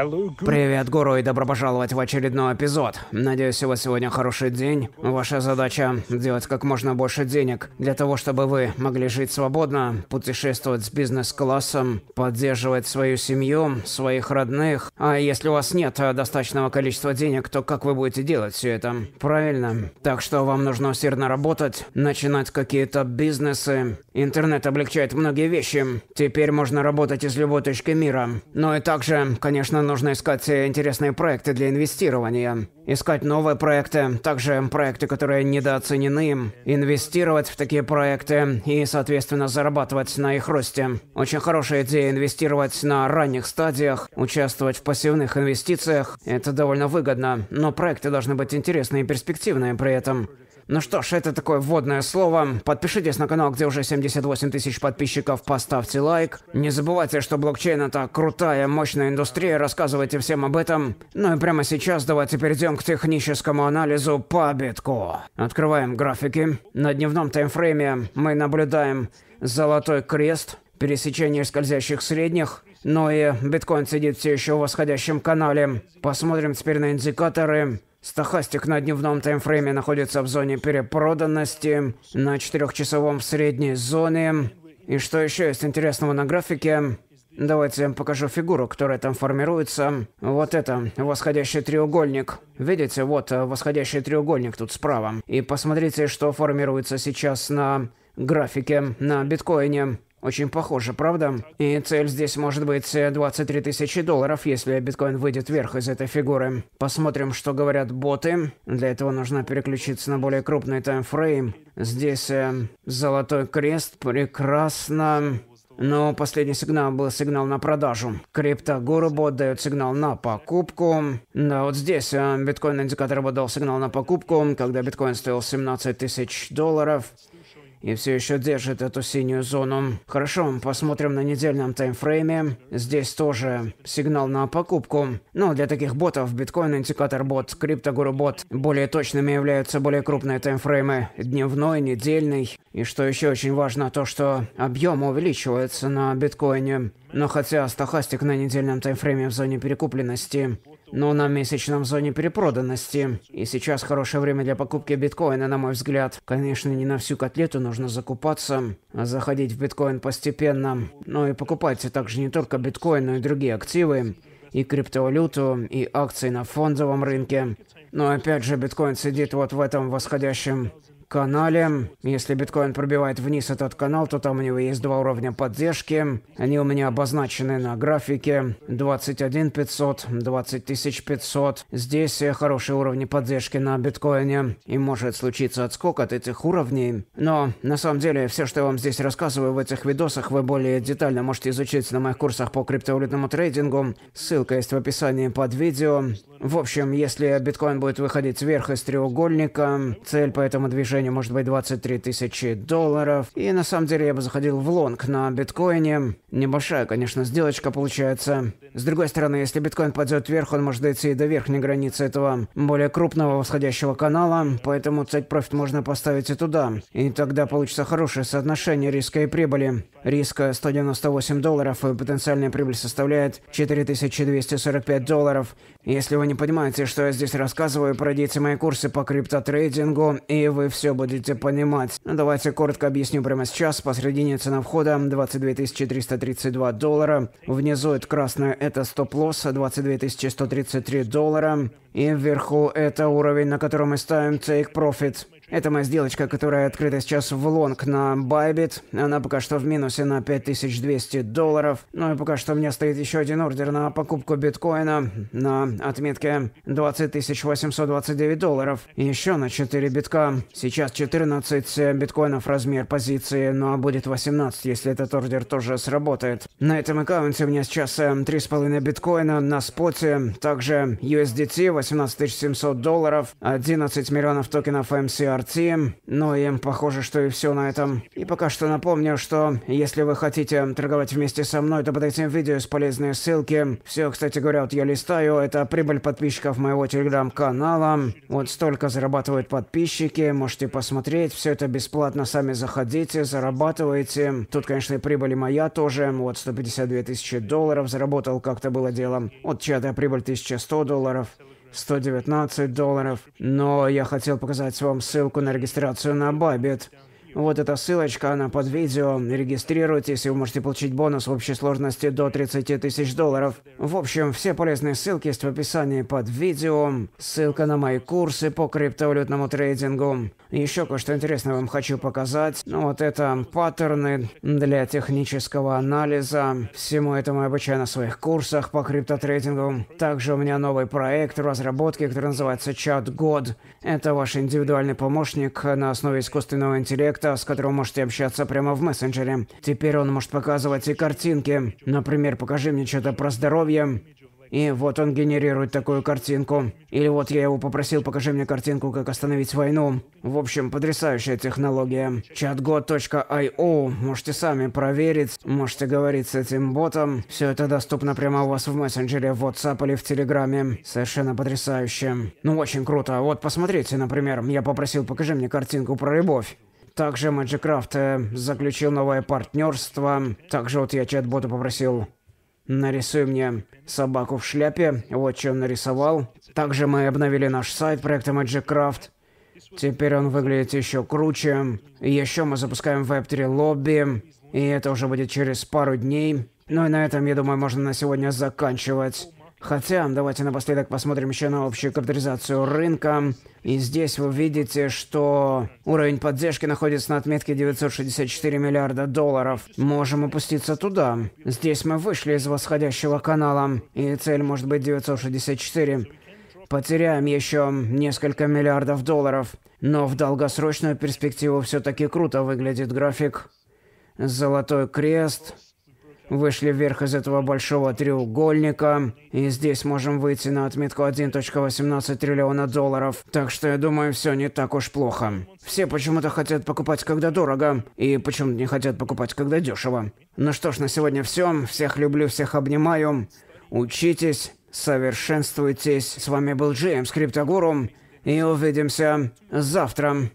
Привет, гуру, и добро пожаловать в очередной эпизод. Надеюсь, у вас сегодня хороший день. Ваша задача – делать как можно больше денег, для того, чтобы вы могли жить свободно, путешествовать с бизнес-классом, поддерживать свою семью, своих родных. А если у вас нет э, достаточного количества денег, то как вы будете делать все это? Правильно. Так что вам нужно усердно работать, начинать какие-то бизнесы. Интернет облегчает многие вещи. Теперь можно работать из любой точки мира. Но и также, конечно, нужно искать интересные проекты для инвестирования, искать новые проекты, также проекты, которые недооценены, инвестировать в такие проекты и, соответственно, зарабатывать на их росте. Очень хорошая идея инвестировать на ранних стадиях, участвовать в пассивных инвестициях, это довольно выгодно, но проекты должны быть интересны и перспективные при этом. Ну что ж, это такое вводное слово. Подпишитесь на канал, где уже 78 тысяч подписчиков, поставьте лайк. Не забывайте, что блокчейн это крутая, мощная индустрия, рассказывайте всем об этом. Ну и прямо сейчас давайте перейдем к техническому анализу по битку. Открываем графики. На дневном таймфрейме мы наблюдаем золотой крест, пересечение скользящих средних, но ну и биткоин сидит все еще в восходящем канале. Посмотрим теперь на индикаторы. Стохастик на дневном таймфрейме находится в зоне перепроданности, на четырехчасовом в средней зоне. И что еще есть интересного на графике? Давайте я вам покажу фигуру, которая там формируется. Вот это, восходящий треугольник. Видите, вот э, восходящий треугольник тут справа. И посмотрите, что формируется сейчас на графике, на биткоине. Очень похоже, правда? И цель здесь может быть 23 э, тысячи долларов, если биткоин выйдет вверх из этой фигуры. Посмотрим, что говорят боты. Для этого нужно переключиться на более крупный таймфрейм. Здесь э, золотой крест. Прекрасно. Но последний сигнал был сигнал на продажу. бот дает сигнал на покупку. Да, вот здесь э, биткоин-индикатор выдал сигнал на покупку, когда биткоин стоил 17 тысяч долларов и все еще держит эту синюю зону. Хорошо, посмотрим на недельном таймфрейме. Здесь тоже сигнал на покупку. Но ну, для таких ботов биткоин индикатор бот, криптогуру бот. Более точными являются более крупные таймфреймы. Дневной, недельный. И что еще очень важно, то что объем увеличивается на биткоине. Но хотя стахастик на недельном таймфрейме в зоне перекупленности но на месячном зоне перепроданности. И сейчас хорошее время для покупки биткоина, на мой взгляд. Конечно, не на всю котлету нужно закупаться, а заходить в биткоин постепенно. Но и покупайте также не только биткоин, но и другие активы, и криптовалюту, и акции на фондовом рынке. Но опять же, биткоин сидит вот в этом восходящем канале. Если биткоин пробивает вниз этот канал, то там у него есть два уровня поддержки. Они у меня обозначены на графике. 21 500, 20 500. Здесь э, хорошие уровни поддержки на биткоине. И может случиться отскок от этих уровней. Но на самом деле все, что я вам здесь рассказываю в этих видосах, вы более детально можете изучить на моих курсах по криптовалютному трейдингу. Ссылка есть в описании под видео. В общем, если биткоин будет выходить вверх из треугольника, цель по этому движению движению может быть 23 тысячи долларов. И на самом деле я бы заходил в лонг на биткоине. Небольшая, конечно, сделочка получается. С другой стороны, если биткоин пойдет вверх, он может дойти и до верхней границы этого более крупного восходящего канала. Поэтому цель профит можно поставить и туда. И тогда получится хорошее соотношение риска и прибыли. Риск 198 э, долларов и потенциальная прибыль составляет 4245 долларов. Если вы не понимаете, что я здесь рассказываю, пройдите мои курсы по криптотрейдингу, и вы все все будете понимать. Ну, давайте коротко объясню прямо сейчас. Посредине цена входа 22 332 доллара. Внизу это красное это стоп-лосс 22 133 доллара. И вверху это уровень, на котором мы ставим take profit. Это моя сделочка, которая открыта сейчас в лонг на Байбит. Она пока что в минусе на 5200 долларов. Ну и пока что у меня стоит еще один ордер на покупку биткоина на отметке 20829 долларов. Еще на 4 битка. Сейчас 14 биткоинов размер позиции, Ну а будет 18, если этот ордер тоже сработает. На этом аккаунте у меня сейчас 3,5 э, биткоина на споте. Также USDT 18700 долларов, 11 миллионов токенов MCR партии, но им похоже, что и все на этом. И пока что напомню, что если вы хотите торговать вместе со мной, то под этим видео есть полезные ссылки. Все, кстати говоря, вот я листаю, это прибыль подписчиков моего телеграм-канала. Вот столько зарабатывают подписчики, можете посмотреть, все это бесплатно, сами заходите, зарабатываете. Тут, конечно, и прибыль моя тоже, вот 152 тысячи долларов заработал, как-то было делом. Вот чья-то прибыль 1100 долларов. 119 долларов. Но я хотел показать вам ссылку на регистрацию на Бабит. Вот эта ссылочка, она под видео. Регистрируйтесь, и вы можете получить бонус в общей сложности до 30 тысяч долларов. В общем, все полезные ссылки есть в описании под видео. Ссылка на мои курсы по криптовалютному трейдингу. Еще кое-что интересное вам хочу показать. Ну, вот это паттерны для технического анализа. Всему этому я обучаю на своих курсах по криптотрейдингу. Также у меня новый проект разработки, который называется Чат Год. Это ваш индивидуальный помощник на основе искусственного интеллекта, с которым можете общаться прямо в мессенджере. Теперь он может показывать и картинки. Например, покажи мне что-то про здоровье. И вот он генерирует такую картинку. Или вот я его попросил, покажи мне картинку, как остановить войну. В общем, потрясающая технология. Chatgo.io. Можете сами проверить, можете говорить с этим ботом. Все это доступно прямо у вас в мессенджере, в WhatsApp или в Телеграме. Совершенно потрясающе. Ну, очень круто. Вот посмотрите, например, я попросил, покажи мне картинку про любовь. Также Magicraft э, заключил новое партнерство. Также вот я чат-бота попросил, Нарисуй мне собаку в шляпе. Вот что он нарисовал. Также мы обновили наш сайт проекта Magic Craft. Теперь он выглядит еще круче. Еще мы запускаем веб 3 лобби. И это уже будет через пару дней. Ну и на этом, я думаю, можно на сегодня заканчивать. Хотя, давайте напоследок посмотрим еще на общую капитализацию рынка. И здесь вы видите, что уровень поддержки находится на отметке 964 миллиарда долларов. Можем опуститься туда. Здесь мы вышли из восходящего канала, и цель может быть 964. Потеряем еще несколько миллиардов долларов. Но в долгосрочную перспективу все-таки круто выглядит график. Золотой крест, Вышли вверх из этого большого треугольника, и здесь можем выйти на отметку 1.18 триллиона долларов. Так что я думаю, все не так уж плохо. Все почему-то хотят покупать, когда дорого, и почему-то не хотят покупать, когда дешево. Ну что ж, на сегодня все. Всех люблю, всех обнимаю. Учитесь, совершенствуйтесь. С вами был Джеймс Криптогуру, и увидимся завтра.